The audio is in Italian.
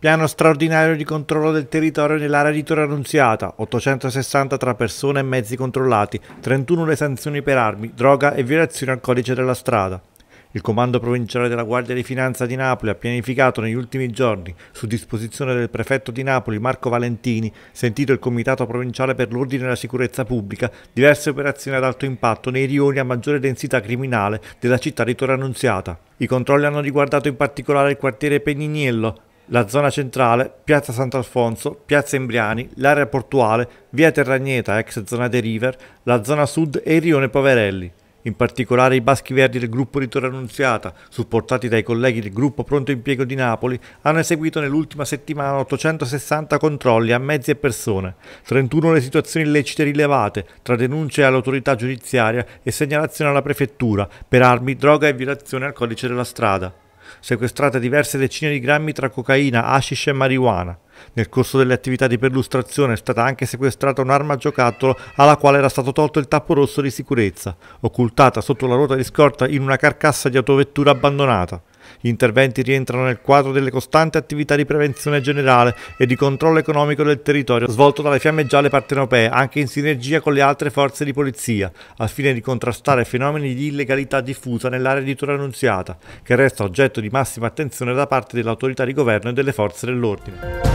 Piano straordinario di controllo del territorio nell'area di Torre Annunziata, 860 tra persone e mezzi controllati, 31 le sanzioni per armi, droga e violazioni al codice della strada. Il Comando Provinciale della Guardia di Finanza di Napoli ha pianificato negli ultimi giorni, su disposizione del prefetto di Napoli Marco Valentini, sentito il Comitato Provinciale per l'Ordine e la Sicurezza Pubblica, diverse operazioni ad alto impatto nei rioni a maggiore densità criminale della città di Torre Annunziata. I controlli hanno riguardato in particolare il quartiere Penignello, la zona centrale, piazza Sant'Alfonso, piazza Embriani, l'area portuale, via Terragneta ex zona dei River, la zona sud e il rione Poverelli. In particolare i baschi verdi del gruppo di Torre Annunziata, supportati dai colleghi del gruppo Pronto Impiego di Napoli, hanno eseguito nell'ultima settimana 860 controlli a mezzi e persone, 31 le situazioni illecite rilevate, tra denunce all'autorità giudiziaria e segnalazione alla prefettura per armi, droga e violazione al codice della strada sequestrate diverse decine di grammi tra cocaina, hashish e marijuana. Nel corso delle attività di perlustrazione è stata anche sequestrata un'arma a giocattolo alla quale era stato tolto il tappo rosso di sicurezza, occultata sotto la ruota di scorta in una carcassa di autovettura abbandonata. Gli interventi rientrano nel quadro delle costanti attività di prevenzione generale e di controllo economico del territorio svolto dalle fiamme gialle partenopee, anche in sinergia con le altre forze di polizia, al fine di contrastare fenomeni di illegalità diffusa nell'area di Tura Annunziata, che resta oggetto di massima attenzione da parte dell'autorità di governo e delle forze dell'ordine.